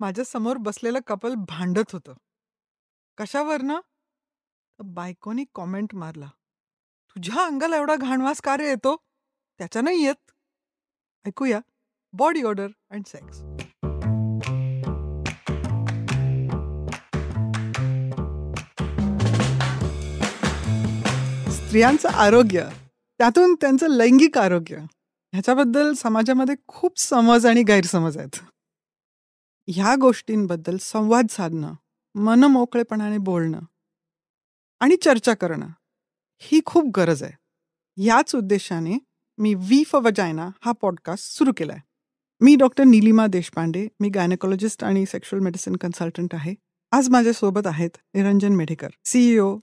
माझ्या समोर बसलेलं कपल भांडत होतं कशावर ना बायकोनी कॉमेंट मारला तुझ्या अंगाला एवढा घाणवास कार्य येतो त्याच्या नाही येत ऐकूया बॉडी ऑर्डर अँड सेक्स स्त्रियांचं आरोग्य त्यातून त्यांचं लैंगिक आरोग्य ह्याच्याबद्दल समाजामध्ये खूप समज आणि गैरसमज आहेत ह्या गोष्टींबद्दल संवाद साधणं मोकळेपणाने बोलणं आणि चर्चा करणं ही खूप गरज आहे याच उद्देशाने मी वी फॉर वजायना हा पॉडकास्ट सुरू केलाय मी डॉक्टर निलिमा देशपांडे मी गायनेकॉलॉजिस्ट आणि सेक्शुअल मेडिसिन कन्सल्टंट आहे आज माझ्यासोबत आहेत Niranjan Medhekar CEO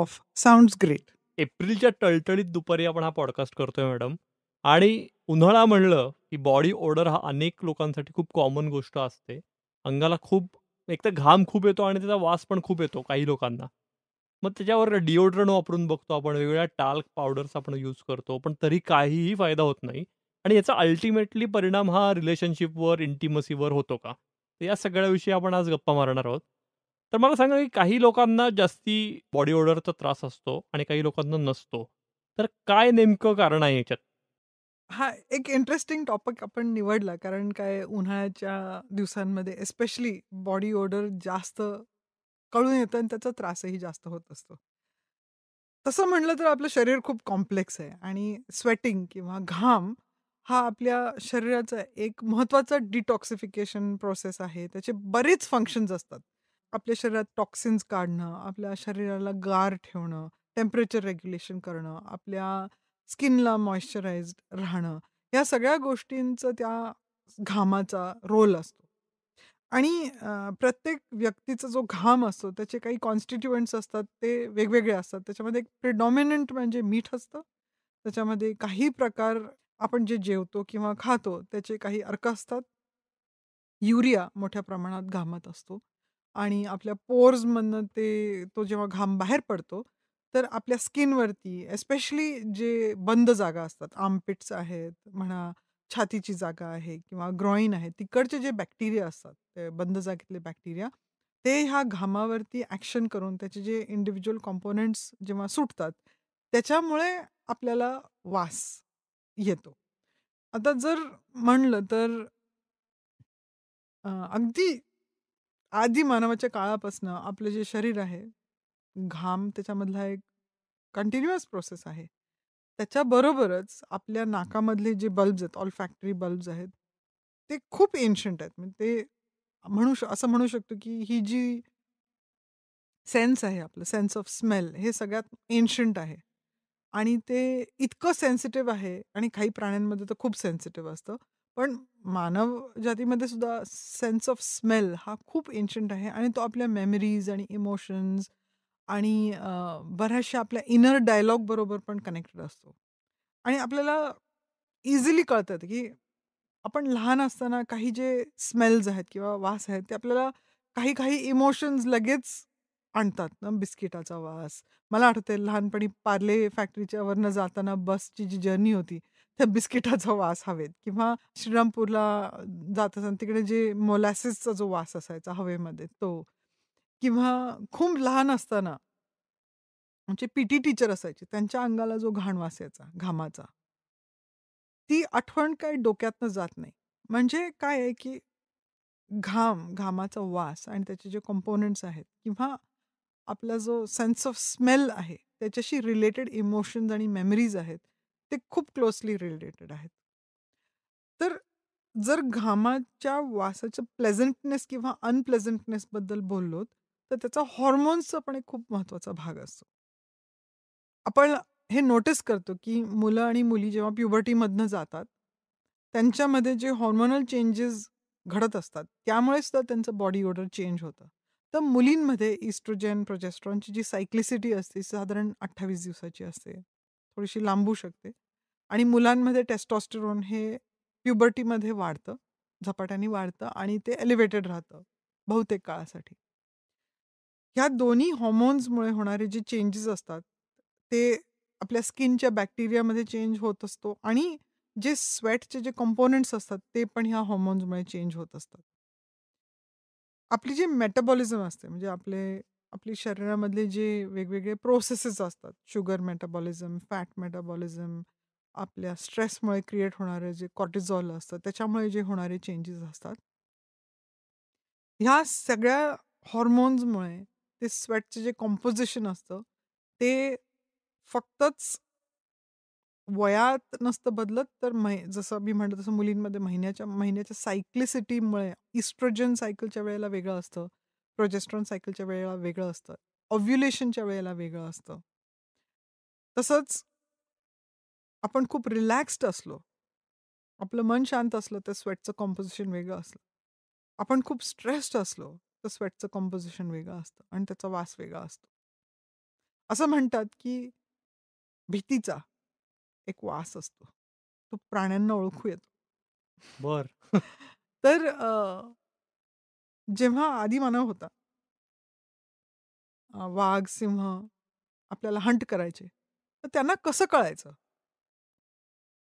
of Sound Great एप्रिलच्या टळटळीत दुपारी आपण हा पॉडकास्ट करतोय मॅडम आणि उन्हाळा म्हणलं की बॉडी ओडर हा अनेक लोकांसाठी खूप कॉमन गोष्ट असते अंगाला खूप एक तर घाम खूप येतो आणि त्याचा वास पण खूप येतो काही लोकांना मग त्याच्यावर डिओड्रंट वापरून बघतो आपण वेगवेगळ्या टाल्क पावडर्स आपण यूज करतो पण तरी काहीही फायदा होत नाही आणि याचा अल्टिमेटली परिणाम हा रिलेशनशिपवर इंटिमसीवर होतो का या सगळ्याविषयी आपण आज गप्पा मारणार आहोत तर मला सांगा की काही लोकांना जास्ती बॉडी ओडरचा त्रास असतो आणि काही लोकांना नसतो तर काय नेमकं कारण आहे याच्यात हा एक इंटरेस्टिंग टॉपिक आपण निवडला कारण काय उन्हाळ्याच्या दिवसांमध्ये एस्पेशली बॉडी ओडर जास्त कळून येतं आणि त्याचा त्रासही जास्त होत असतो तसं म्हटलं तर आपलं शरीर खूप कॉम्प्लेक्स आहे आणि स्वेटिंग किंवा घाम हा आपल्या शरीराचा एक महत्त्वाचा डिटॉक्सिफिकेशन प्रोसेस आहे त्याचे बरेच फंक्शन्स असतात आपल्या शरीरात टॉक्सिन्स काढणं आपल्या शरीराला गार ठेवणं टेम्परेचर रेग्युलेशन करणं आपल्या स्किनला मॉइश्चराइज्ड राहणं, या सगळ्या गोष्टींचं त्या घामाचा रोल असतो. आणि प्रत्येक व्यक्तीचा जो घाम असतो त्याचे काही कॉन्स्टिट्युएंट्स असतात ते वेगवेगळे असतात. त्याच्यामध्ये एक प्रिडॉमिनंट म्हणजे मीठ असतं. त्याच्यामध्ये काही प्रकार आपण जे जेवतो किंवा खातो त्याचे काही अर्क असतात. युरिया मोठ्या प्रमाणात घामात असतो आणि आपल्या पोर्समधनं ते तो जेव्हा घाम बाहेर पडतो तर आपल्या स्किनवरती एस्पेशली जे बंद जागा असतात आमपिट्स आहेत म्हणा छातीची जागा आहे किंवा ग्रॉईन आहे तिकडचे जे बॅक्टेरिया असतात ते बंद जागेतले बॅक्टेरिया ते ह्या घामावरती ॲक्शन करून त्याचे जे इंडिव्हिज्युअल कॉम्पोनंट्स जेव्हा सुटतात त्याच्यामुळे आपल्याला वास येतो आता जर म्हणलं तर अगदी आधी मानवाच्या काळापासून आपलं जे शरीर आहे घाम त्याच्यामधला एक कंटिन्युअस प्रोसेस आहे त्याच्याबरोबरच आपल्या नाकामधले जे बल्ब्स आहेत ऑल फॅक्टरी बल्ब्स आहेत ते खूप एन्शंट आहेत म्हणजे ते म्हणू शक असं म्हणू शकतो की ही जी सेन्स आहे आपलं सेन्स ऑफ स्मेल हे सगळ्यात एन्शंट आहे आणि ते इतकं सेन्सिटिव्ह आहे आणि काही प्राण्यांमध्ये तर खूप सेन्सिटिव्ह असतं पण मानव जातीमध्ये सुद्धा सेन्स ऑफ स्मेल हा खूप एन्शंट आहे आणि तो आपल्या मेमरीज आणि इमोशन्स आणि बऱ्याचशा आपल्या इनर डायलॉग बरोबर पण कनेक्टेड असतो. आणि आपल्याला इझिली कळतात की आपण लहान असताना काही जे स्मेल्स आहेत किंवा वास आहेत ते आपल्याला काही-काही इमोशन्स लगेच आणतात. ना बिस्किटाचा वास. मला आठवतंय लहानपणी पार्ले फॅक्टरीच्या वरनं जाताना बसची जी जर्नी होती, त्या बिस्किटाचा वास हवेत किंवा श्रीरामपूरला जात असताना तिकडे जे मोलॅसिसचा जो वास असायचा हवेमध्ये तो. किंवा खूप लहान असताना आमचे पीटी टीचर असायचे त्यांच्या अंगाला जो घाण वासायचा घामाचा ती आठवण काय डोक्यातनं जात नाही म्हणजे काय आहे की घाम घामाचा वास आणि त्याचे जे कंपोनंट्स आहेत किंवा आपला जो सेन्स ऑफ स्मेल आहे त्याच्याशी रिलेटेड इमोशन्स आणि मेमरीज आहेत ते खूप क्लोजली रिलेटेड आहेत तर जर घामाच्या वासाचं प्लेझंटनेस किंवा अनप्लेझंटनेसबद्दल बोललो तर त्याचा हॉर्मोन्सचा पण एक खूप महत्त्वाचा भाग असतो आपण हे नोटीस करतो की मुलं आणि मुली जेव्हा प्युबर्टीमधनं जातात त्यांच्यामध्ये जे हॉर्मोनल चेंजेस घडत असतात त्यामुळे सुद्धा त्यांचं बॉडी ऑर्डर चेंज होतं तर मुलींमध्ये इस्ट्रोजेन प्रोजेस्ट्रॉनची जी सायक्लिसिटी असते साधारण अठ्ठावीस दिवसाची असते थोडीशी लांबू शकते आणि मुलांमध्ये टेस्टॉस्टेरॉन हे प्युबर्टीमध्ये वाढतं झपाट्याने वाढतं आणि ते एलिव्हेटेड राहतं बहुतेक काळासाठी ह्या दोन्ही हॉर्मोन्समुळे होणारे जे चेंजेस असतात ते आपल्या स्किनच्या बॅक्टेरियामध्ये चेंज होत असतो आणि जे स्वेटचे जे कंपोनंट्स असतात ते पण ह्या हॉर्मोन्समुळे चेंज होत असतात आपली जी मेटाबॉलिझम असते म्हणजे आपले आपली शरीरामधले जे वेगवेगळे प्रोसेसेस असतात शुगर मेटाबॉलिझम फॅट मेटाबॉलिझम आपल्या स्ट्रेसमुळे क्रिएट होणारे जे कॉर्टिझॉल असतात त्याच्यामुळे जे होणारे चेंजेस असतात ह्या सगळ्या हॉर्मोन्समुळे ते स्वेटचं जे कॉम्पोजिशन असतं ते फक्तच वयात नसतं बदलत तर मै जसं मी म्हटलं तसं मुलींमध्ये महिन्याच्या महिन्याच्या सायक्लिसिटीमुळे इस्ट्रोजन सायकलच्या वेळेला वेगळं असतं प्रोजेस्ट्रॉन सायकलच्या वेळेला वेगळं असतं ऑव्युलेशनच्या वेळेला वेगळं असतं तसंच आपण खूप रिलॅक्स्ड असलो आपलं मन शांत असलं तर स्वेटचं कॉम्पोजिशन वेगळं असलं आपण खूप स्ट्रेस्ड असलो तर स्वेटचं कंपोजिशन वेगळं असतं आणि त्याचा वास वेगळा असतो असं म्हणतात की भीतीचा एक वास असतो तो प्राण्यांना ओळखू येतो बर तर जेव्हा आधी मानव होता वाघ सिंह आपल्याला हंट करायचे तर त्यांना कसं कळायचं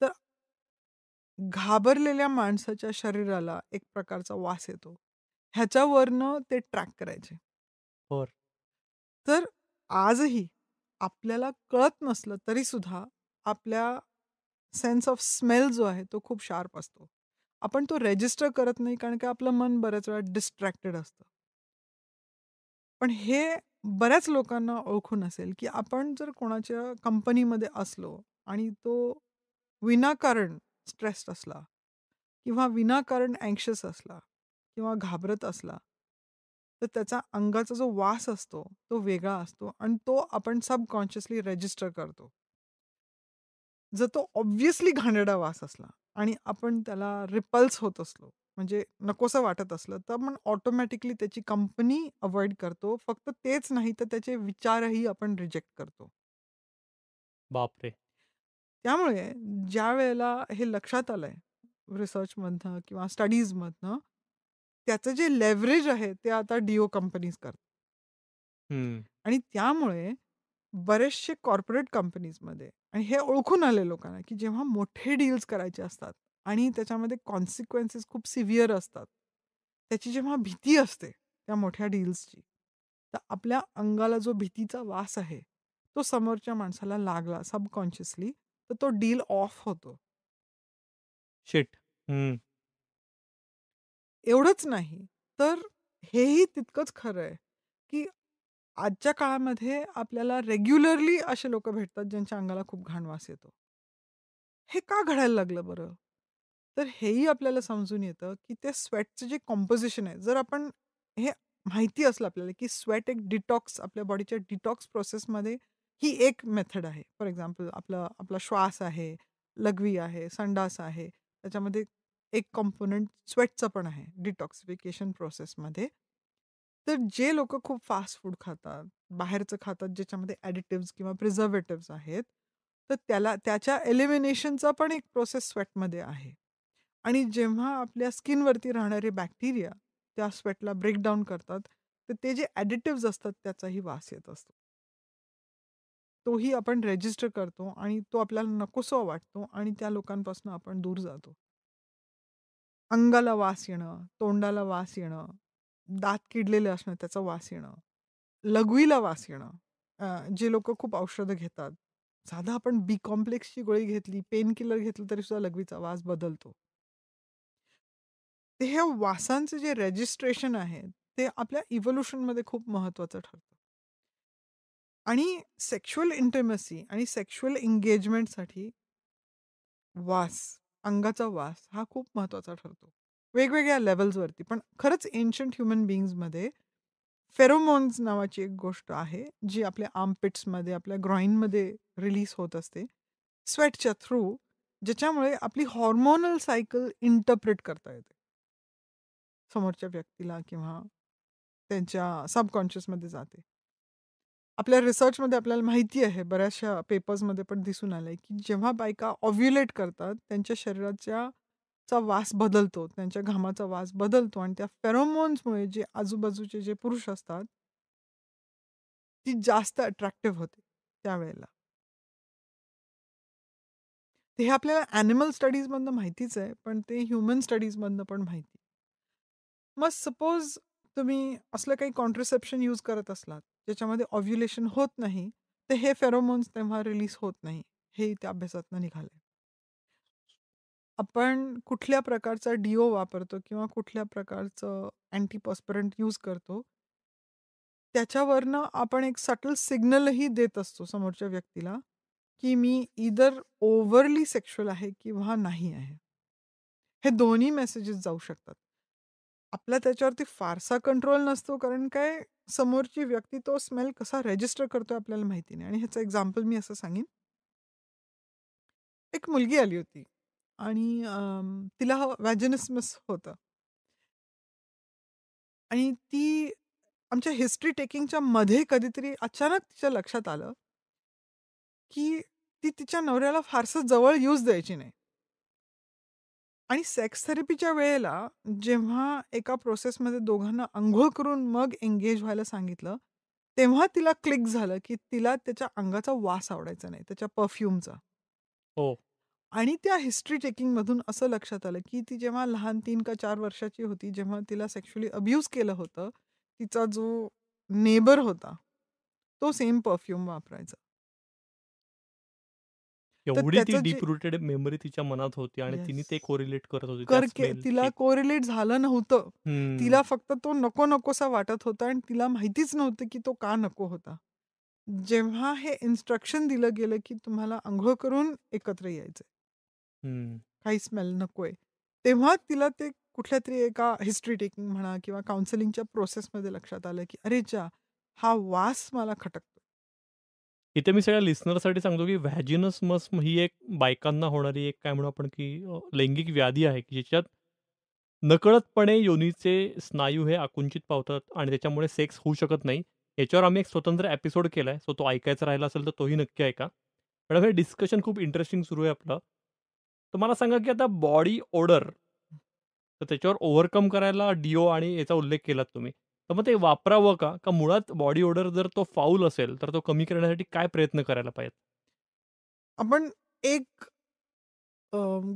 तर घाबरलेल्या माणसाच्या शरीराला एक प्रकारचा वास येतो ह्याच्यावरनं ते ट्रॅक करायचे. हो. तर आजही आपल्याला कळत नसलं तरी सुद्धा आपल्या सेन्स ऑफ स्मेल जो आहे तो खूप शार्प असतो. आपण तो रेजिस्टर करत नाही कारण की आपलं मन बऱ्याच वेळा डिस्ट्रॅक्टेड असतं. पण हे बऱ्याच लोकांना ओळखून असेल, की आपण जर कोणाच्या कंपनीमध्ये असलो आणि तो विनाकारण स्ट्रेस्ड असला किंवा विनाकारण अँक्शस असला किंवा घाबरत असला तर त्याचा अंगाचा जो वास असतो तो वेगळा असतो आणि तो आपण सबकॉन्शियसली रजिस्टर करतो जर तो ऑब्व्हियसली घाणेडा वास असला आणि आपण त्याला रिपल्स होत असलो म्हणजे नकोसं वाटत असलं तर आपण ऑटोमॅटिकली त्याची कंपनी अवॉइड करतो फक्त तेच नाही तर त्याचे विचारही आपण रिजेक्ट करतो बापरे त्यामुळे ज्या वेळेला हे लक्षात आलंय रिसर्चमधनं किंवा स्टडीजमधनं त्याचं जे लेव्हरेज आहे ते आता डीओ कंपनीज करतात आणि त्यामुळे बरेचसे कॉर्पोरेट कंपनीजमध्ये आणि हे ओळखून आले लोकांना की जेव्हा मोठे डील्स करायचे असतात आणि त्याच्यामध्ये कॉन्सिक्वेन्सेस खूप सिव्हिअर असतात त्याची जेव्हा भीती असते त्या मोठ्या डील्सची तर आपल्या अंगाला जो भीतीचा वास आहे तो समोरच्या माणसाला लागला सबकॉन्शियसली तर तो डील ऑफ होतो शिट एवढंच नाही, तर हेही तितकंच खरं आहे, की आजच्या काळामध्ये आपल्याला रेग्युलरली असे लोक भेटतात, ज्यांच्या अंगाला खूप घाण वास येतो. हे का घडायला लागलं बरं? तर हेही आपल्याला समजून येतं, की ते स्वेटचं जे कॉम्पोजिशन आहे, जर आपण हे माहिती असलं आपल्याला, की स्वेट एक डिटॉक्स आपल्या बॉडीच्या डिटॉक्स प्रोसेसमध्ये ही एक मेथड आहे. फॉर एक्झाम्पल आपला आपला श्वास आहे, लघवी आहे, संडास आहे, त्याच्यामध्ये एक कॉम्पोनंट स्वेटचा पण आहे डिटॉक्सिफिकेशन प्रोसेसमध्ये तर जे लोक खूप फास्ट फूड खातात बाहेरचं खातात ज्याच्यामध्ये ॲडिटिव्स किंवा प्रिझर्वेटिव्ह आहेत तर त्याला त्याच्या एलिमिनेशनचा पण एक प्रोसेस स्वेटमध्ये आहे आणि जेव्हा आपल्या स्किनवरती राहणारे बॅक्टेरिया त्या स्वेटला ब्रेकडाऊन करतात तर ते जे ॲडिटिव्ज असतात त्याचाही वास येत असतो तोही आपण रेजिस्टर करतो आणि तो आपल्याला नकोसो वाटतो आणि त्या लोकांपासून आपण दूर जातो अंगाला वास येणं, तोंडाला वास येणं, दात किडलेले असणं त्याचा वास येणं, लघवीला वास येणं. जे लोक खूप औषधं घेतात. साधा आपण बी कॉम्प्लेक्सची गोळी घेतली, पेन किलर घेतलं तरी सुद्धा लघवीचा वास बदलतो. ते हे वासांचं जे रजिस्ट्रेशन आहे, ते आपल्या मध्ये खूप महत्वाचं ठरतं. आणि सेक्शुअल इंटिमसी आणि सेक्शुअल एंगेजमेंटसाठी वास अंगाचा वास हा खूप महत्त्वाचा ठरतो. वेगवेगळ्या लेवल्सवरती पण खरंच एन्शंट ह्युमन मध्ये फेरोमोन्स नावाची एक गोष्ट आहे, जी आपल्या आर्मपिट्समध्ये, आपल्या ग्रॉईनमध्ये रिलीज होत असते, स्वेटच्या थ्रू, ज्याच्यामुळे आपली हॉर्मोनल सायकल इंटरप्रिट करता येते. समोरच्या व्यक्तीला किंवा त्यांच्या सबकॉन्शियसमध्ये जाते. आपल्या रिसर्चमध्ये आपल्याला माहिती आहे बऱ्याचशा पेपर्समध्ये पण दिसून आलं आहे, की जेव्हा बायका ऑव्युलेट करतात, त्यांच्या शरीराच्या चा वास बदलतो, त्यांच्या घामाचा वास बदलतो आणि त्या फेरोमोन्समुळे जे आजूबाजूचे जे पुरुष असतात ती जास्त अट्रॅक्टिव्ह होते, त्यावेळेला. ते हे आपल्याला ॲनिमल स्टडीजमधनं माहितीच आहे, पण ते ह्युमन स्टडीजमधनं पण माहिती. मग सपोज तुम्ही असलं काही कॉन्ट्रसेप्शन यूज करत असलात ज्याच्यामध्ये ऑव्ह्युलेशन होत नाही तर हे फेरोमोन्स तेव्हा रिलीज होत नाही हे त्या अभ्यासातनं निघाले आपण कुठल्या प्रकारचा डीओ वापरतो किंवा कुठल्या प्रकारचं अँटीपॉस्परंट यूज करतो त्याच्यावरनं आपण एक सटल सिग्नलही देत असतो समोरच्या व्यक्तीला की मी इदर ओव्हरली सेक्शुअल आहे किंवा नाही आहे हे दोन्ही मेसेजेस जाऊ शकतात आपला त्याच्यावरती फारसा कंट्रोल नसतो कारण काय समोरची व्यक्ती तो स्मेल कसा रेजिस्टर करतो आपल्याला माहिती नाही आणि ह्याचं एक्झाम्पल मी असं सांगेन एक मुलगी आली होती आणि तिला वॅजनिसमस होत आणि ती आमच्या हिस्ट्री टेकिंगच्या मध्ये कधीतरी अचानक तिच्या लक्षात आलं की ती तिच्या नवऱ्याला फारसं जवळ यूज द्यायची नाही. आणि सेक्स थेरपीच्या वेळेला जेव्हा एका प्रोसेसमध्ये दोघांना अंघोळ करून मग एंगेज व्हायला सांगितलं, तेव्हा तिला क्लिक झालं, की तिला त्याच्या अंगाचा वास आवडायचा नाही, त्याच्या परफ्यूमचा. हो. आणि त्या हिस्ट्री चेकिंगमधून असं लक्षात आलं, की ती जेव्हा लहान तीन का चार वर्षाची होती, जेव्हा तिला सेक्शुअली अब्यूज केलं होतं, तिचा जो नेबर होता, तो सेम परफ्यूम वापरायचा. एवढी ती डीप रुटेड मेमरी तिच्या मनात होती आणि तिने ते कोरिलेट करत होती तिला कोरिलेट झालं नव्हतं तिला फक्त तो नको नकोसा वाटत होता आणि तिला माहितीच नव्हतं की तो का नको होता जेव्हा हे इन्स्ट्रक्शन दिलं गेलं की तुम्हाला आंघोळ करून एकत्र यायचं काही स्मेल नकोय तेव्हा तिला ते कुठल्या तरी एका हिस्ट्री टेकिंग म्हणा किंवा काउन्सिलिंगच्या प्रोसेसमध्ये लक्षात आलं की अरे चा हा वास मला खटक इथे मी सगळ्या लिस्नरसाठी सांगतो की व्हॅजिनस मस्म ही एक बायकांना होणारी एक काय म्हणू आपण की लैंगिक व्याधी आहे की ज्याच्यात नकळतपणे योनीचे स्नायू हे आकुंचित पावतात आणि त्याच्यामुळे सेक्स होऊ शकत नाही. याच्यावर आम्ही एक स्वतंत्र एपिसोड केला आहे. सो तो ऐकायचा राहिला असेल तर तोही नक्की ऐका. पण हे डिस्कशन खूप इंटरेस्टिंग सुरू आहे आपलं. तर मला सांगा की आता बॉडी ओडर तर त्याच्यावर ओव्हरकम करायला डीओ आणि याचा उल्लेख केलात तुम्ही. तर मग ते वापरावं का का मुळात बॉडी ओडर जर तो फाऊल असेल तर तो कमी करण्यासाठी काय प्रयत्न करायला पाहिजेत आपण एक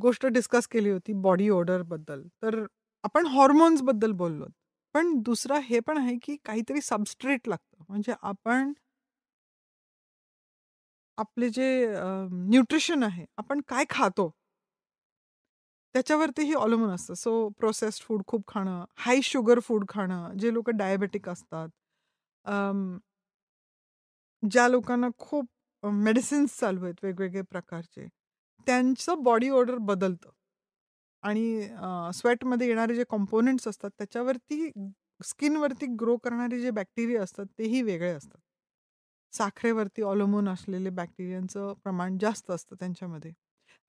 गोष्ट डिस्कस केली होती बॉडी ऑर्डर बद्दल तर आपण हॉर्मोन्स बद्दल बोललो पण दुसरा हे पण आहे की काहीतरी सबस्ट्रेट लागतं म्हणजे आपण आपले जे न्यूट्रिशन आहे आपण काय खातो त्याच्यावरतीही अवलंबून असतं सो प्रोसेस्ड फूड खूप खाणं हाय शुगर फूड खाणं जे लोक डायबेटिक असतात ज्या लोकांना खूप मेडिसिन्स चालू आहेत वेगवेगळे प्रकारचे त्यांचं बॉडी ऑर्डर बदलतं आणि स्वेटमध्ये येणारे जे कॉम्पोनंट्स असतात त्याच्यावरती स्किनवरती ग्रो करणारे जे बॅक्टेरिया असतात तेही वेगळे असतात. साखरेवरती अवलंबून असलेले बॅक्टेरियांचं प्रमाण जास्त असतं त्यांच्यामध्ये.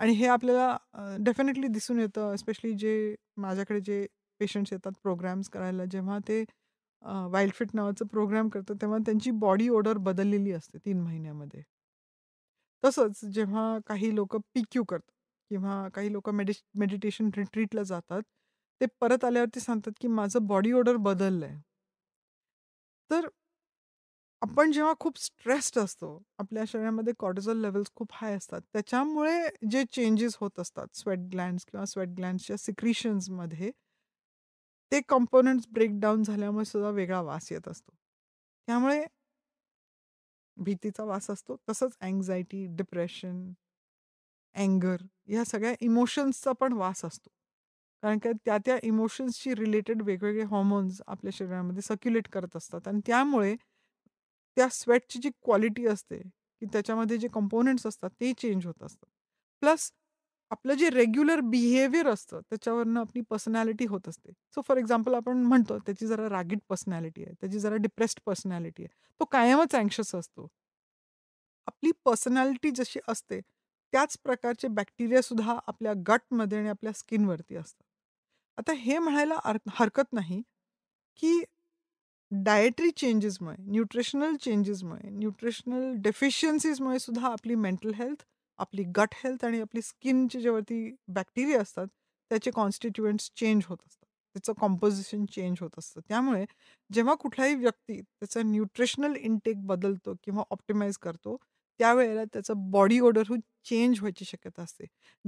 आणि हे आपल्याला डेफिनेटली दिसून येतं स्पेशली जे माझ्याकडे जे पेशंट्स येतात प्रोग्राम्स करायला जेव्हा ते वाईल्ड फिट नावाचं प्रोग्राम करतात तेव्हा त्यांची बॉडी ओडर बदललेली असते तीन महिन्यामध्ये तसंच जेव्हा काही लोक पिक्यू करतात किंवा काही लोक मेडि मेडिटेशन रिट्रीटला जातात ते परत आल्यावरती सांगतात की माझं बॉडी ओडर बदललं आहे तर आपण जेव्हा खूप स्ट्रेस्ड असतो आपल्या शरीरामध्ये कॉर्टिझॉल लेवल्स खूप हाय असतात त्याच्यामुळे जे चेंजेस होत असतात स्वेट ग्लँड्स किंवा स्वेट ग्लँड्सच्या सिक्रिशन्समध्ये ते कंपोनंट्स ब्रेकडाऊन झाल्यामुळे सुद्धा वेगळा वास येत असतो त्यामुळे भीतीचा वास असतो तसंच अँग्झायटी डिप्रेशन अँगर ह्या सगळ्या इमोशन्सचा पण वास असतो कारण का त्या त्या इमोशन्सशी रिलेटेड वेगवेगळे हॉर्मोन्स आपल्या शरीरामध्ये सर्क्युलेट करत असतात आणि त्यामुळे त्या स्वेटची जी क्वालिटी असते की त्याच्यामध्ये जे कंपोनेंट्स असतात ते चेंज होत असतात प्लस आपलं जे रेग्युलर बिहेवियर असतं त्याच्यावरनं आपली पर्सनॅलिटी होत असते सो फॉर एक्झाम्पल आपण म्हणतो त्याची जरा रागीट पर्सनॅलिटी आहे त्याची जरा डिप्रेस्ड पर्सनॅलिटी आहे तो कायमच अँक्शस असतो आपली पर्सनॅलिटी जशी असते त्याच प्रकारचे बॅक्टेरिया सुद्धा आपल्या गटमध्ये आणि आपल्या स्किनवरती असतात आता हे म्हणायला हरकत नाही की डायटरी चेंजेसमुळे न्यूट्रिशनल चेंजेसमुळे न्यूट्रिशनल डेफिशियन्सीजमुळे सुद्धा आपली मेंटल हेल्थ आपली गट हेल्थ आणि आपली स्किनचे ज्यावरती बॅक्टेरिया असतात त्याचे कॉन्स्टिट्युएंट्स चेंज होत असतात त्याचं कॉम्पोजिशन चेंज होत असतं त्यामुळे जेव्हा कुठलाही व्यक्ती त्याचा न्यूट्रिशनल इंटेक बदलतो किंवा ऑप्टिमाइज करतो त्यावेळेला त्याचं बॉडी ऑर्डर चेंज व्हायची शक्यता असते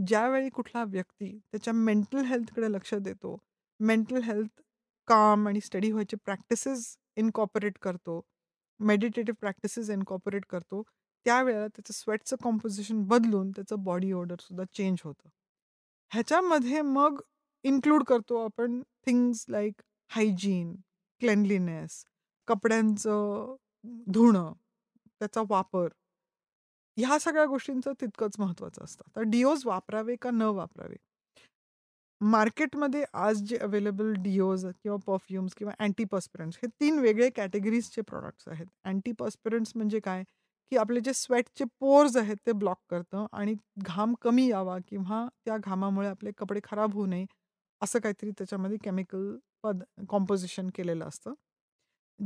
ज्यावेळी कुठला व्यक्ती त्याच्या मेंटल हेल्थकडे लक्ष देतो मेंटल हेल्थ काम आणि स्टडी व्हायचे प्रॅक्टिसेस इनकॉपरेट करतो मेडिटेटिव्ह प्रॅक्टिसेस इनकॉपरेट करतो त्यावेळेला त्याचं स्वेटचं कॉम्पोजिशन बदलून त्याचं बॉडी ऑर्डरसुद्धा चेंज होतं ह्याच्यामध्ये मग इन्क्लूड करतो आपण थिंग्स लाईक हायजीन क्लेनलीनेस कपड्यांचं धुणं त्याचा वापर ह्या सगळ्या गोष्टींचं तितकंच महत्त्वाचं असतं तर डिओज वापरावे का न वापरावे मार्केटमध्ये आज जे अवेलेबल डिओज किंवा परफ्युम्स किंवा अँटीपॉस्पिरंट्स हे तीन वेगळे कॅटेगरीजचे प्रॉडक्ट्स आहेत अँटीपॉस्पिरंट्स म्हणजे काय की आपले जे स्वेटचे पोर्स आहेत ते ब्लॉक करतं आणि घाम कमी यावा किंवा त्या घामामुळे आपले कपडे खराब होऊ नये असं काहीतरी त्याच्यामध्ये केमिकल पद कॉम्पोजिशन केलेलं असतं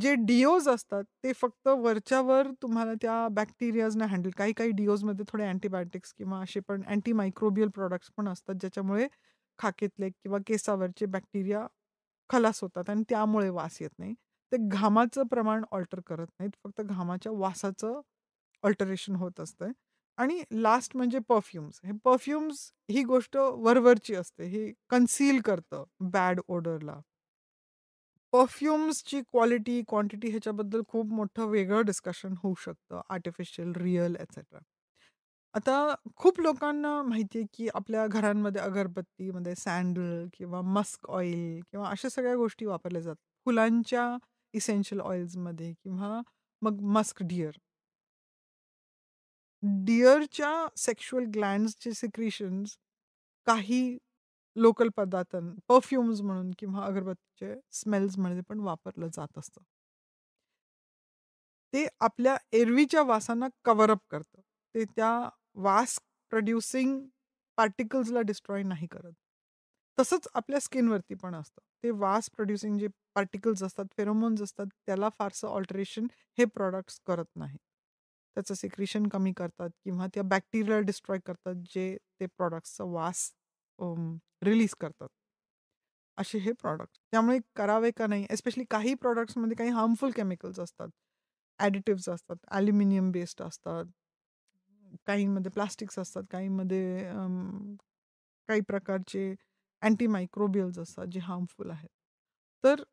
जे डिओज असतात ते फक्त वरच्यावर तुम्हाला त्या बॅक्टेरियाजनं हँडल काही काही डिओजमध्ये थोडे अँटीबायोटिक्स किंवा असे पण अँटीमायक्रोबियल प्रोडक्ट्स पण असतात ज्याच्यामुळे खाकेतले किंवा केसावरचे बॅक्टेरिया खलास होतात आणि त्यामुळे वास येत नाही ते घामाचं प्रमाण ऑल्टर करत नाहीत फक्त घामाच्या वासाचं ऑल्टरेशन होत असतं आणि लास्ट म्हणजे परफ्युम्स हे परफ्युम्स ही गोष्ट वरवरची असते हे कन्सील करतं बॅड ओडरला परफ्युम्सची क्वालिटी क्वांटिटी ह्याच्याबद्दल खूप मोठं वेगळं डिस्कशन होऊ शकतं आर्टिफिशियल रिअल एक्सेट्रा आता खूप लोकांना माहिती आहे की आपल्या घरांमध्ये अगरबत्तीमध्ये सॅन्डल किंवा मस्क ऑइल किंवा अशा सगळ्या गोष्टी वापरल्या जातात. फुलांच्या इसेन्शियल ऑइल्समध्ये किंवा मग मस्क डिअर. डिअरच्या सेक्शुअल चे सिक्रिशन्स काही लोकल पदार्थ परफ्युम्स म्हणून किंवा अगरबत्तीचे स्मेल्समध्ये पण वापरलं जात असतं. ते आपल्या एरवीच्या वासांना कव्हर अप करतं. ते त्या वास प्रोड्युसिंग पार्टिकल्सला डिस्ट्रॉय नाही करत तसंच आपल्या स्किनवरती पण असतं ते वास प्रोड्युसिंग जे पार्टिकल्स असतात फेरोमोन्स असतात त्याला फारसं ऑल्टरेशन हे प्रॉडक्ट्स करत नाही त्याचं सिक्रिशन कमी करतात किंवा त्या बॅक्टेरिया डिस्ट्रॉय करतात जे ते प्रॉडक्ट्सचं वास रिलीज करतात असे हे प्रॉडक्ट त्यामुळे करावे का नाही एस्पेशली काही प्रॉडक्ट्समध्ये काही हार्मफुल केमिकल्स असतात ॲडिटिव्स असतात ॲल्युमिनियम बेस्ड असतात काहींमध्ये प्लास्टिक्स असतात काहींमध्ये काही प्रकारचे अँटीमायक्रोबियल्स असतात जे हार्मफुल आहेत तर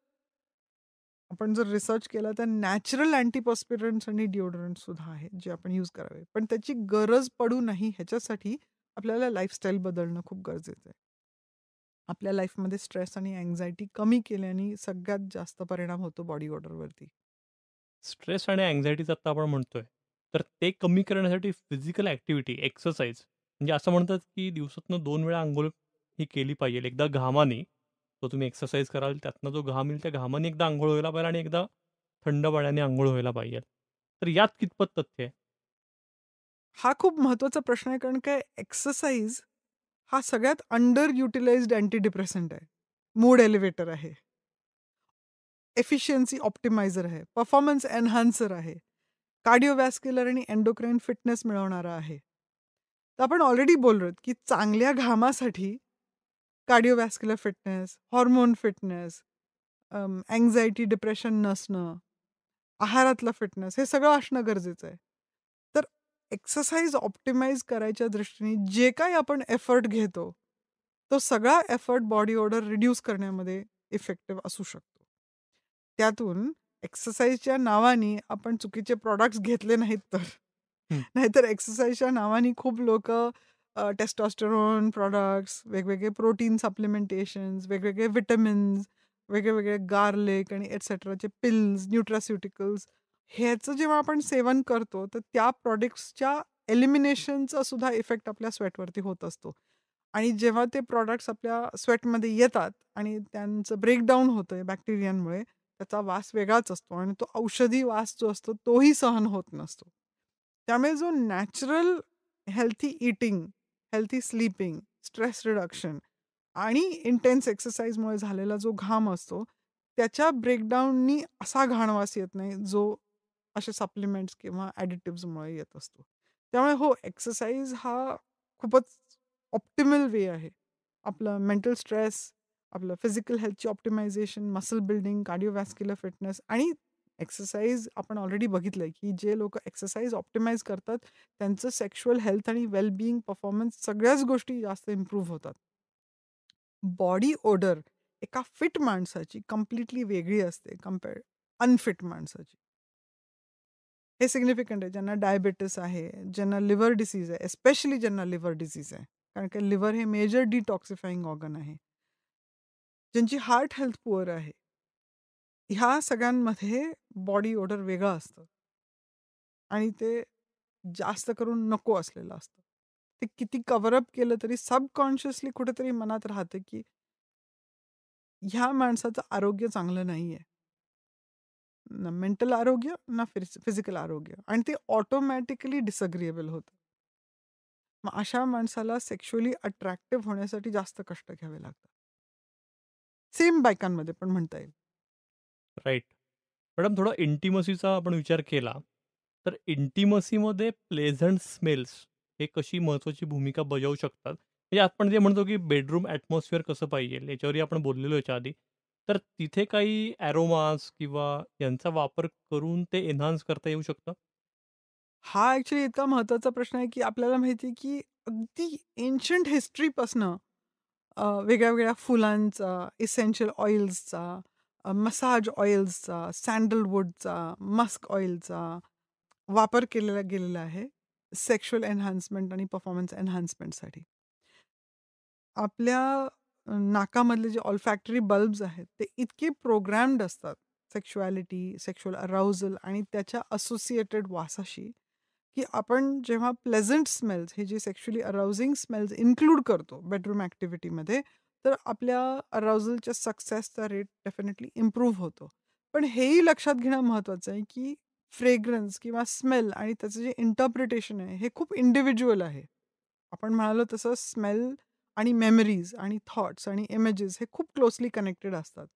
आपण जर रिसर्च केला तर नॅचरल अँटीपॉस्पिरंट्स आणि डिओड्रंट सुद्धा आहेत जे आपण यूज करावे पण त्याची गरज पडू नाही ह्याच्यासाठी आपल्याला लाईफस्टाईल बदलणं खूप गरजेचं आहे आपल्या लाईफमध्ये स्ट्रेस आणि अँझायटी कमी केल्याने सगळ्यात जास्त परिणाम होतो बॉडी ऑर्डरवरती स्ट्रेस आणि अँझायटीचं आता आपण म्हणतोय तर ते कमी करण्यासाठी फिजिकल ॲक्टिव्हिटी एक्सरसाइज म्हणजे असं म्हणतात की दिवसातनं दोन वेळा आंघोळ ही केली पाहिजे एकदा घामाने तो तुम्ही एक्सरसाइज कराल त्यातनं जो घाम येईल त्या घामाने एकदा आंघोळ व्हायला पाहिजे आणि एकदा थंड पाण्याने आंघोळ व्हायला पाहिजे तर यात कितपत तथ्य आहे हा खूप महत्वाचा प्रश्न आहे कारण काय एक्सरसाइज हा सगळ्यात अंडर युटिलाइज्ड अँटी डिप्रेसंट आहे मूड एलिव्हेटर आहे एफिशियन्सी ऑप्टिमायझर आहे परफॉर्मन्स एनहान्सर आहे कार्डिओवॅस्क्युलर आणि एन्डोक्रेन फिटनेस मिळवणारा आहे तर आपण ऑलरेडी बोललो की चांगल्या घामासाठी cardiovascular fitness hormone fitness anxiety depression नसणं आहारातलं फिटनेस हे सगळं असणं गरजेचं आहे तर एक्सरसाइज ऑप्टिमाइज करायच्या दृष्टीने जे काही आपण एफर्ट घेतो तो सगळा एफर्ट बॉडी ऑर्डर रिड्यूस करण्यामध्ये इफेक्टिव्ह असू शकतो त्यातून एक्सरसाइजच्या नावाने आपण चुकीचे प्रॉडक्ट्स घेतले नाहीत तर नाहीतर एक्सरसाइजच्या नावाने खूप लोक टेस्टॉस्टेरॉन प्रॉडक्ट्स वेगवेगळे प्रोटीन सप्लिमेंटेशन वेगवेगळे विटमिन्स वेगवेगळे गार्लिक आणि एटसेट्राचे पिल्स न्यूट्रास्युटिकल्स ह्याचं जेव्हा आपण सेवन करतो तर त्या प्रॉडक्ट्सच्या एलिमिनेशनचा सुद्धा इफेक्ट आपल्या स्वेटवरती होत असतो आणि जेव्हा ते प्रॉडक्ट्स आपल्या स्वेटमध्ये येतात आणि त्यांचं ब्रेकडाऊन होतं बॅक्टेरियांमुळे त्याचा वास वेगळाच असतो आणि तो औषधी वास जो असतो तोही सहन होत नसतो त्यामुळे जो natural healthy eating healthy sleeping stress reduction आणि इंटेन्स एक्सरसाइजमुळे झालेला जो घाम असतो त्याच्या ब्रेकडाऊननी असा घाणवास येत नाही जो असे सप्लिमेंट्स किंवा ॲडिटिव्समुळे येत असतो त्यामुळे हो एक्सरसाइज हा खूपच ऑप्टिमल वे आहे आपला मेंटल स्ट्रेस आपलं फिजिकल हेल्थची optimisation muscle building cardiovascular fitness आणि एक्सरसाइज आपण ऑलरेडी बघितलं की जे लोक एक्सरसाइज ऑप्टिमाइज करतात त्यांचं सेक्शुअल हेल्थ आणि वेलबिईंग परफॉर्मन्स सगळ्याच गोष्टी जास्त इम्प्रूव्ह होतात बॉडी ओडर एका फिट माणसाची कम्प्लिटली वेगळी असते कम्पेअर्ड अनफिट माणसाची हे सिग्निफिकंट आहे ज्यांना डायबेटिस आहे ज्यांना लिव्हर डिसीज आहे एस्पेशली ज्यांना लिव्हर डिसीज आहे कारण की लिव्हर हे मेजर डिटॉक्सिफाईंग ऑर्गन आहे ज्यांची हार्ट हेल्थ पुअर आहे ह्या सगळ्यांमध्ये बॉडी ओडर वेगळा असतं आणि ते जास्त करून नको असलेलं असतं ते किती कव्हरअप केलं तरी सबकॉन्शियसली कुठेतरी मनात राहतं की ह्या माणसाचं आरोग्य चांगलं नाही आहे ना मेंटल आरोग्य ना फिजिकल आरोग्य आणि ते ऑटोमॅटिकली डिसअग्रिएबल होतं मग अशा माणसाला सेक्शुअली अट्रॅक्टिव्ह होण्यासाठी जास्त कष्ट घ्यावे लागतात सेम बायकांमध्ये पण म्हणता येईल. राईट मॅडम थोडा इंटिमसीचा आपण विचार केला, तर इंटिमसीमध्ये प्लेझंट स्मेल्स हे कशी महत्वाची भूमिका बजावू शकतात? म्हणजे आपण जे म्हणतो की बेडरूम ॲटमॉस्फिअर कसं पाहिजे याच्यावरही आपण बोललेलो याच्या आधी. तर तिथे काही अरोमास किंवा यांचा वापर करून ते एन्हान्स करता येऊ शकतं? हा ॲक्च्युली इतका महत्त्वाचा प्रश्न आहे, की आपल्याला माहिती आहे, की अगदी एन्शंट हिस्ट्रीपासनं अ, वेगळ्या-वेगळ्या फुलांचा, इसेन्शियल ऑइल्सचा, मसाज ऑइल्सचा, सँडलवूडचा, मस्क ऑइलचा वापर केलेला गेलेला आहे, सेक्शुअल एन्हान्समेंट आणि परफॉर्मन्स एन्हान्समेंटसाठी. आपल्या नाकामधले जे ऑलफॅक्टरी बल्ब्स आहेत, ते इतके प्रोग्रॅम्ड असतात सेक्शुॲलिटी सेक्शुअल अराउजल आणि त्याच्या असोसिएटेड वासाशी की आपण जेव्हा प्लेझंट स्मेल्स हे जे सेक्शुअली अराउझिंग स्मेल्स इन्क्लूड करतो बेडरूम ॲक्टिव्हिटीमध्ये तर आपल्या अराउझलच्या सक्सेसचा रेट डेफिनेटली इम्प्रूव्ह होतो पण हेही लक्षात घेणं महत्त्वाचं आहे की फ्रेग्रन्स किंवा स्मेल आणि त्याचं जे इंटरप्रिटेशन आहे हे खूप इंडिव्हिज्युअल आहे आपण म्हणालो तसं स्मेल आणि मेमरीज आणि थॉट्स आणि इमेजेस हे खूप क्लोजली कनेक्टेड असतात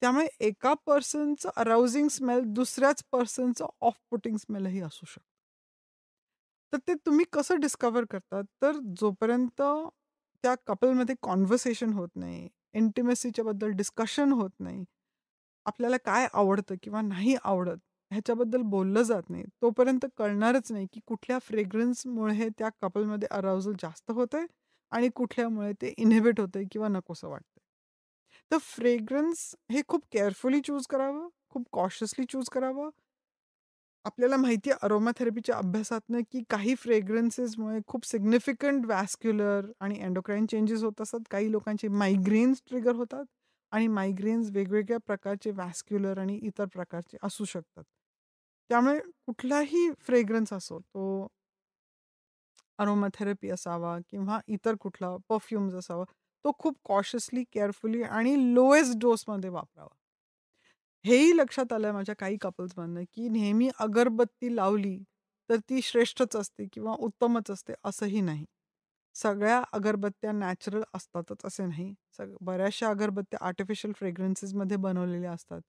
त्यामुळे एका पर्सनचं अराउझिंग स्मेल दुसऱ्याच पर्सनचं ऑफ पुटिंग स्मेलही असू शकतो तर ते तुम्ही कसं डिस्कवर करता? तर जोपर्यंत त्या कपलमध्ये कॉन्व्हर्सेशन होत नाही, इंटिमेसीच्या बद्दल डिस्कशन होत नाही, आपल्याला काय आवडतं किंवा नाही आवडत ह्याच्याबद्दल बोललं जात नाही, तोपर्यंत कळणारच नाही की कुठल्या फ्रेग्रन्समुळे त्या कपलमध्ये अराउजल जास्त होतंय आणि कुठल्यामुळे ते इनहिबिट आहे किंवा नकोसं वाटतंय. तर फ्रेग्रन्स हे खूप केअरफुली चूज करावं, खूप कॉशियसली चूज करावं आपल्याला माहिती आहे अरोमाथेरपीच्या अभ्यासातनं की काही फ्रेग्रन्सेसमुळे खूप सिग्निफिकंट वॅस्क्युलर आणि अँडोक्राईन चेंजेस होत असतात काही लोकांचे मायग्रेन्स ट्रिगर होतात आणि मायग्रेन्स वेगवेगळ्या प्रकारचे वॅस्क्युलर आणि इतर प्रकारचे असू शकतात त्यामुळे कुठलाही फ्रेग्रन्स असो तो अरोमाथेरपी असावा किंवा इतर कुठला परफ्युम्स असावा तो खूप कॉशियसली केअरफुली आणि लोएस्ट डोसमध्ये वापरावा हेही लक्षात आहे माझ्या काही कपल्समधनं, की नेहमी अगरबत्ती लावली, तर ती श्रेष्ठच असते किंवा उत्तमच असते असंही नाही. सगळ्या अगरबत्त्या नॅचरल असतातच असे नाही. सग बऱ्याचशा अगरबत्त्या आर्टिफिशियल फ्रेग्रन्सेसमध्ये बनवलेल्या असतात.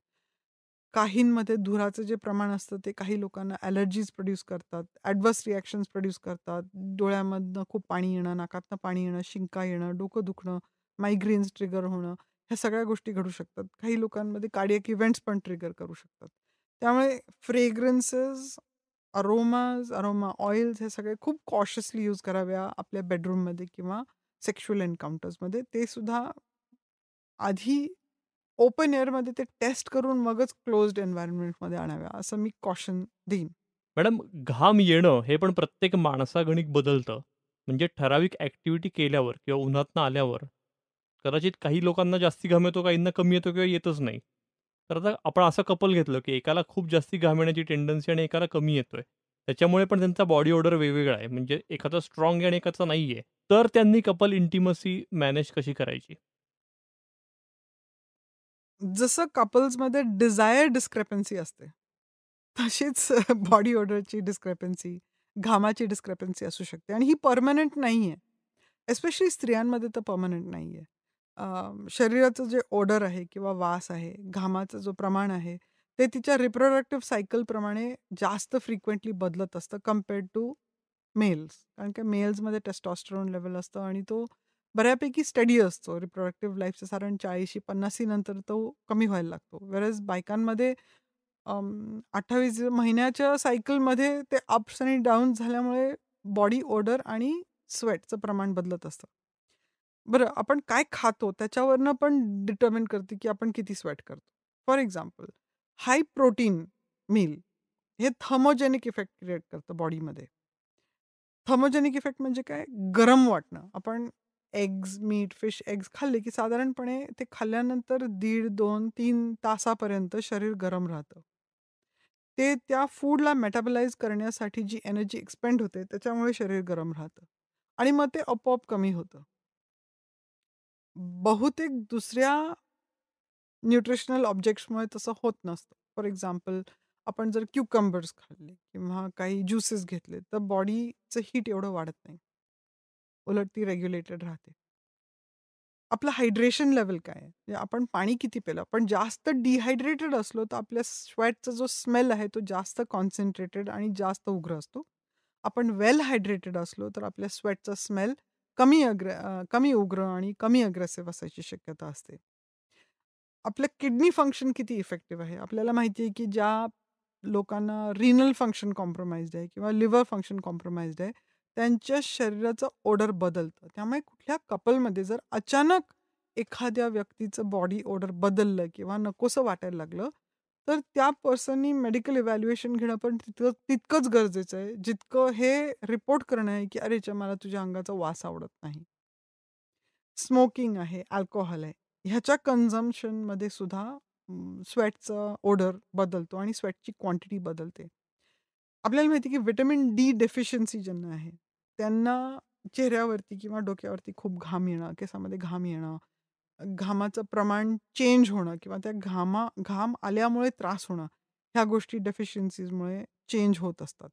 काहींमध्ये धुराचं जे प्रमाण असतं ते काही लोकांना ॲलर्जीज प्रोड्यूस करतात, ॲडवर्स रिॲक्शन्स प्रोड्यूस करतात. डोळ्यामधनं खूप पाणी येणं, नाकातनं पाणी येणं, शिंका येणं, डोकं दुखणं, मायग्रेन्स ट्रिगर होणं. ह्या सगळ्या गोष्टी घडू शकतात. काही लोकांमध्ये कार्डियाक इव्हेंट्स पण ट्रिगर करू शकतात. त्यामुळे फ्रेग्रन्सेस, अरोमाज, अरोमा ऑइल्स हे सगळे खूप कॉशियसली यूज कराव्या आपल्या बेडरूममध्ये किंवा सेक्शुअल एन्काउंटर्समध्ये. ते सुद्धा आधी ओपन एअरमध्ये ते टेस्ट करून मगच क्लोज्ड मध्ये आणाव्या, असं मी कॉशन देईन. मॅडम, घाम येणं हे पण प्रत्येक माणसागणिक बदलतं. म्हणजे ठराविक ऍक्टिव्हिटी केल्यावर किंवा उन्हातनं आल्यावर कदाचित काही लोकांना जास्ती घाम येतो काहींना कमी येतो किंवा येतच नाही तर आता आपण असं कपल घेतलं की एकाला खूप जास्ती घाम येण्याची टेंडन्सी आणि एकाला कमी येतोय त्याच्यामुळे पण त्यांचा बॉडी ऑर्डर वेगवेगळा आहे म्हणजे एखादा स्ट्रॉंग आहे आणि एकाचा नाही आहे तर त्यांनी कपल इंटिमसी मॅनेज कशी करायची जसं कपल्समध्ये डिझायर डिस्क्रेपन्सी असते तशीच बॉडी ऑर्डरची डिस्क्रेपन्सी घामाची डिस्क्रेपन्सी असू शकते आणि ही परमनंट नाही आहे एस्पेशली स्त्रियांमध्ये तर परमनंट नाही आहे शरीराचं जे ओडर आहे किंवा वास आहे, घामाचं जो प्रमाण आहे, ते तिच्या रिप्रोडक्टिव्ह सायकलप्रमाणे जास्त फ्रिक्वेंटली बदलत असतं कम्पेअर्ड टू मेल्स. कारण की मेल्समध्ये टेस्टॉस्ट्रॉन लेवल असतं आणि तो बऱ्यापैकी स्टडी असतो. रिप्रोडक्टिव्ह लाईफचं साधारण चाळीसशी पन्नासी नंतर तो कमी व्हायला लागतो. वेरज बायकांमध्ये अठ्ठावीस महिन्याच्या सायकलमध्ये ते अप्स आणि डाऊन झाल्यामुळे बॉडी ओडर आणि स्वेटचं प्रमाण बदलत असतं. बरं, आपण काय खातो त्याच्यावरनं पण डिटर्मिन करते, की आपण किती स्वेट करतो. For example, high protein meal हे थर्मोजेनिक इफेक्ट क्रिएट करतं बॉडीमध्ये. थर्मोजेनिक इफेक्ट म्हणजे काय? गरम वाटणं. आपण एग्ज, मीट, फिश, एग्ज खाल्ले, की साधारणपणे ते खाल्ल्यानंतर दीड दोन तीन तासापर्यंत शरीर गरम राहतं. ते त्या फूडला मेटाबोलाइज करण्यासाठी जी एनर्जी एक्सपेंड होते, त्याच्यामुळे शरीर गरम राहतं आणि मग ते आपोआप कमी होतं. बहुतेक दुसऱ्या न्यूट्रिशनल ऑब्जेक्ट्समुळे तसं होत नसतं. फॉर एक्झाम्पल आपण जर क्युकंबर्स खाल्ले किंवा काही ज्युसेस घेतले, तर बॉडीचं हीट एवढं वाढत नाही. उलट ती रेग्युलेटेड राहते. आपलं हायड्रेशन लेवल काय आहे? म्हणजे आपण पाणी किती पिलं? पण जास्त डिहायड्रेटेड असलो, तर आपल्या स्वेटचा जो स्मेल आहे, तो जास्त कॉन्सन्ट्रेटेड आणि जास्त उग्र असतो. आपण वेल हायड्रेटेड असलो, तर आपल्या स्वेटचा स्मेल कमी अग्र कमी उग्र आणि कमी अग्रेसिव्ह असायची शक्यता असते. आपलं किडनी फंक्शन किती इफेक्टिव्ह आहे. आपल्याला माहिती आहे, की ज्या लोकांना रिनल फंक्शन कॉम्प्रोमाइज आहे किंवा लिव्हर फंक्शन कॉम्प्रोमाइज्ड आहे, त्यांच्या शरीराचं ओडर बदलतं. त्यामुळे कुठल्या कपलमध्ये जर अचानक एखाद्या व्यक्तीचं बॉडी ओडर बदललं किंवा नकोसं वाटायला लागलं तर त्या पर्सननी मेडिकल इव्हॅल्युएशन घेणं पण तितकं तितकंच गरजेचं आहे जितकं हे रिपोर्ट करणं आहे की अरे याच्या मला तुझ्या अंगाचा वास आवडत नाही. स्मोकिंग आहे, अल्कोहोल आहे. ह्याच्या मध्ये सुद्धा स्वेटचा ओडर बदलतो आणि स्वेटची क्वांटिटी बदलते. आपल्याला माहिती आहे की व्हिटॅमिन डी डेफिशियन्सी ज्यांना आहे, त्यांना चेहऱ्यावरती किंवा डोक्यावरती खूप घाम येणं, केसामध्ये घाम येणं घामाचं प्रमाण चेंज होणं किंवा त्या घामा घाम आल्यामुळे त्रास होणं ह्या गोष्टी डेफिशियन्सीजमुळे चेंज होत असतात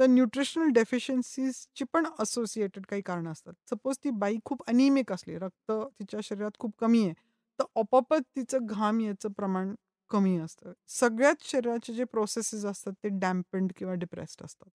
तर न्यूट्रिशनल डेफिशियन्सीजची पण असोसिएटेड काही कारणं असतात सपोज ती बाई खूप अनिमिक असली रक्त तिच्या शरीरात खूप कमी आहे तर आपोआपच तिचं घाम याचं प्रमाण कमी असतं सगळ्यात शरीराचे जे प्रोसेसेस असतात ते डॅम्पंड किंवा डिप्रेस्ड असतात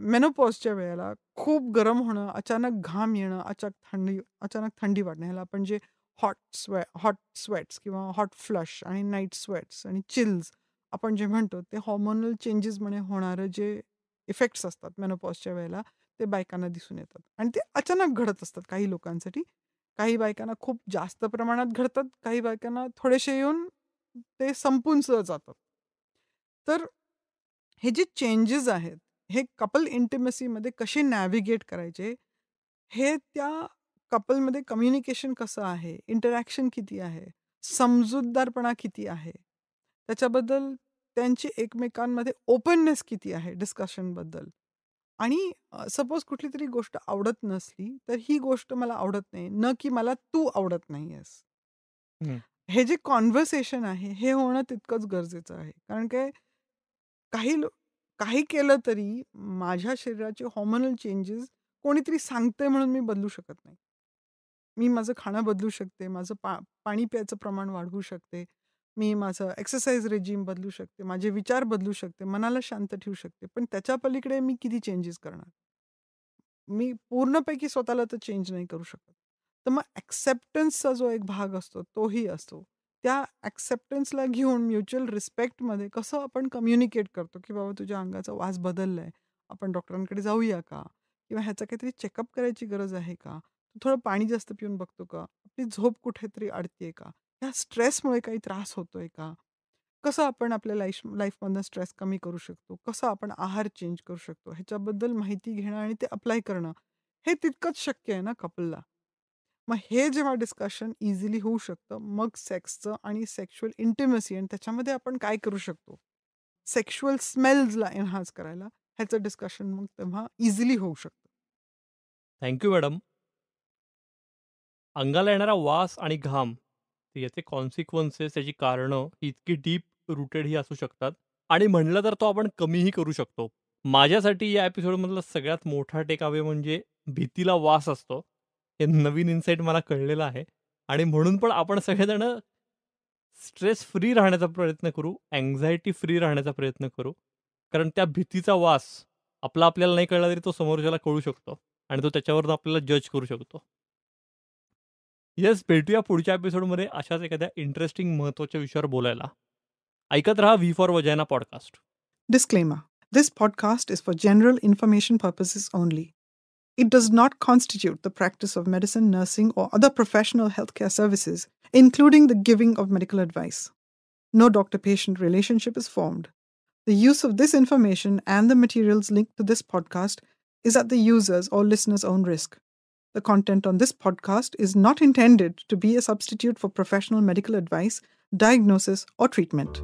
मेनोपॉजच्या वेळेला खूप गरम होणं अचानक घाम येणं अचानक थंडी अचानक थंडी वाढणं ह्याला आपण जे म्हणजे हॉट स्वे हॉट स्वेट्स किंवा हॉट फ्लश आणि नाईट स्वेट्स आणि चिल्स आपण जे म्हणतो ते हॉर्मोनल चेंजेसमुळे होणारं जे इफेक्ट्स असतात मेनोपॉजच्या वेळेला ते बायकांना दिसून येतात आणि ते अचानक घडत असतात काही लोकांसाठी काही बायकांना खूप जास्त प्रमाणात घडतात काही बायकांना थोडेसे येऊन ते संपून सुद्धा जातात तर हे जे चेंजेस आहेत हे कपल इंटिमेसीमध्ये कसे नॅव्हिगेट करायचे हे त्या कपलमध्ये कम्युनिकेशन कसं आहे इंटरॅक्शन किती आहे समजूतदारपणा किती आहे त्याच्याबद्दल त्यांची एकमेकांमध्ये ओपननेस किती आहे डिस्कशनबद्दल आणि सपोज कुठली तरी गोष्ट आवडत नसली तर ही गोष्ट मला आवडत नाही न की मला तू आवडत नाही हे जे कॉन्व्हर्सेशन आहे हे होणं तितकंच गरजेचं आहे कारण काय काही लोक काही केलं तरी माझ्या शरीराचे हॉर्मोनल चेंजेस कोणीतरी सांगते म्हणून मी बदलू शकत नाही. मी माझं खाणं बदलू शकते, माझं पा पाणी प्यायचं प्रमाण वाढवू शकते, मी माझं एक्सरसाइज रेजिम बदलू शकते, माझे विचार बदलू शकते, मनाला शांत ठेवू शकते. पण त्याच्या पलीकडे मी किती चेंजेस करणार? मी पूर्णपैकी स्वतःला तर चेंज नाही करू शकत. तर मग ॲक्सेप्टन्सचा जो एक भाग असतो तोही असतो. त्या ॲक्सेप्टन्सला घेऊन म्युच्युअल रिस्पेक्टमध्ये कसं आपण कम्युनिकेट करतो की बाबा तुझ्या अंगाचा वास बदलला आहे आपण डॉक्टरांकडे जाऊया का किंवा ह्याचा काहीतरी चेकअप करायची गरज आहे का तू थोडं पाणी जास्त पिऊन बघतो का आपली झोप कुठेतरी अडते का ह्या स्ट्रेसमुळे काही त्रास होतोय का कसं आपण आपल्या लाईफ लाईफमधनं स्ट्रेस कमी करू शकतो कसं आपण आहार चेंज करू शकतो ह्याच्याबद्दल माहिती घेणं आणि ते अप्लाय करणं हे तितकंच शक्य आहे ना कपलला मग हे जेव्हा डिस्कशन इझिली होऊ शकतं मग सेक्सचं आणि सेक्शुअल इंटिमसी आणि त्याच्यामध्ये आपण काय करू शकतो सेक्शुअल स्मेल्सला एन्हान्स करायला ह्याचं डिस्कशन मग तेव्हा इझिली होऊ शकतं थँक्यू मॅडम अंगाला येणारा वास आणि घाम याचे कॉन्सिक्वन्सेस त्याची कारणं इतकी डीप ही असू शकतात आणि म्हणलं तर तो आपण कमीही करू शकतो माझ्यासाठी या एपिसोडमधला सगळ्यात मोठा टेकावे म्हणजे भीतीला वास असतो हे नवीन इन्साईट मला कळलेलं आहे आणि म्हणून पण आपण सगळेजण स्ट्रेस फ्री राहण्याचा प्रयत्न करू अँझायटी फ्री राहण्याचा प्रयत्न करू कारण त्या भीतीचा वास आपला आपल्याला नाही कळला तरी तो समोरच्याला कळू शकतो आणि तो त्याच्यावरून आपल्याला जज करू शकतो येस भेटूया पुढच्या एपिसोडमध्ये अशाच एखाद्या इंटरेस्टिंग महत्वाच्या विषयावर बोलायला ऐकत रहा V for vagina podcast disclaimer this podcast is for general information purposes only it does not constitute the practice of medicine, nursing, or other professional healthcare services, including the giving of medical advice. No doctor patient relationship is formed. The use of this information and the materials linked to this podcast is at the user's or listener's own risk. The content on this podcast is not intended to be a substitute for professional medical advice, diagnosis, or treatment.